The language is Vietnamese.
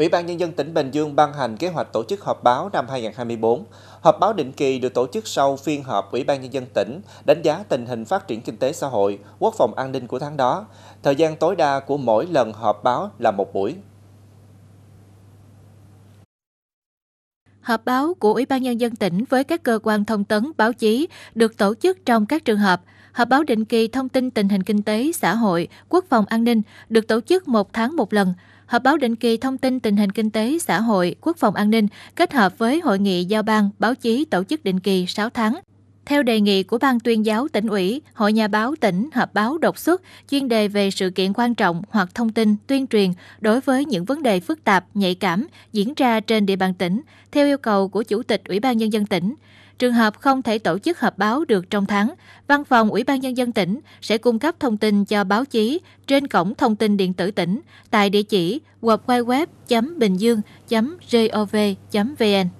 Ủy ban Nhân dân tỉnh Bình Dương ban hành kế hoạch tổ chức họp báo năm 2024. Họp báo định kỳ được tổ chức sau phiên họp Ủy ban Nhân dân tỉnh, đánh giá tình hình phát triển kinh tế xã hội, quốc phòng an ninh của tháng đó. Thời gian tối đa của mỗi lần họp báo là một buổi. Họp báo của Ủy ban Nhân dân tỉnh với các cơ quan thông tấn, báo chí được tổ chức trong các trường hợp. Họp báo định kỳ thông tin tình hình kinh tế, xã hội, quốc phòng an ninh được tổ chức một tháng một lần họp báo định kỳ thông tin tình hình kinh tế, xã hội, quốc phòng an ninh kết hợp với hội nghị giao ban báo chí tổ chức định kỳ 6 tháng theo đề nghị của Ban tuyên giáo tỉnh ủy, Hội nhà báo tỉnh họp báo đột xuất chuyên đề về sự kiện quan trọng hoặc thông tin tuyên truyền đối với những vấn đề phức tạp, nhạy cảm diễn ra trên địa bàn tỉnh, theo yêu cầu của Chủ tịch Ủy ban Nhân dân tỉnh. Trường hợp không thể tổ chức họp báo được trong tháng, Văn phòng Ủy ban Nhân dân tỉnh sẽ cung cấp thông tin cho báo chí trên cổng thông tin điện tử tỉnh tại địa chỉ www.bìnhdương.gov.vn.